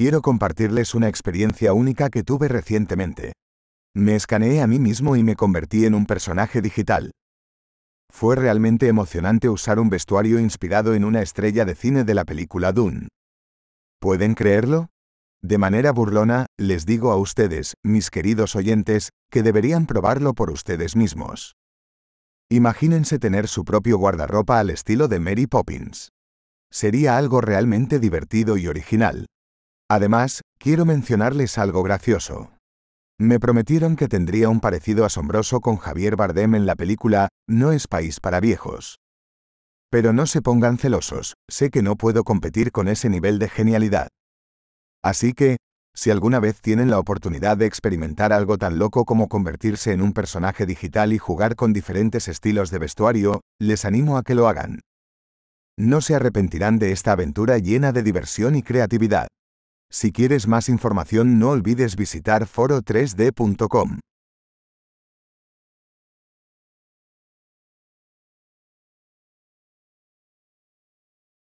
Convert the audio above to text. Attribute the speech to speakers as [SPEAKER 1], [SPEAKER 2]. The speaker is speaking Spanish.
[SPEAKER 1] quiero compartirles una experiencia única que tuve recientemente. Me escaneé a mí
[SPEAKER 2] mismo y me convertí en un personaje digital. Fue realmente emocionante usar un vestuario inspirado en una estrella de cine de la película Dune. ¿Pueden creerlo? De manera burlona, les digo a ustedes, mis queridos oyentes, que deberían probarlo por ustedes mismos. Imagínense tener su propio guardarropa al estilo de Mary Poppins. Sería algo realmente divertido y original. Además, quiero mencionarles algo gracioso. Me prometieron que tendría un parecido asombroso con Javier Bardem en la película No es país para viejos. Pero no se pongan celosos, sé que no puedo competir con ese nivel de genialidad. Así que, si alguna vez tienen la oportunidad de experimentar algo tan loco como convertirse en un personaje digital y jugar con diferentes estilos de vestuario, les animo a que lo hagan. No se arrepentirán de esta aventura llena de diversión y creatividad.
[SPEAKER 1] Si quieres más información no olvides visitar foro3d.com.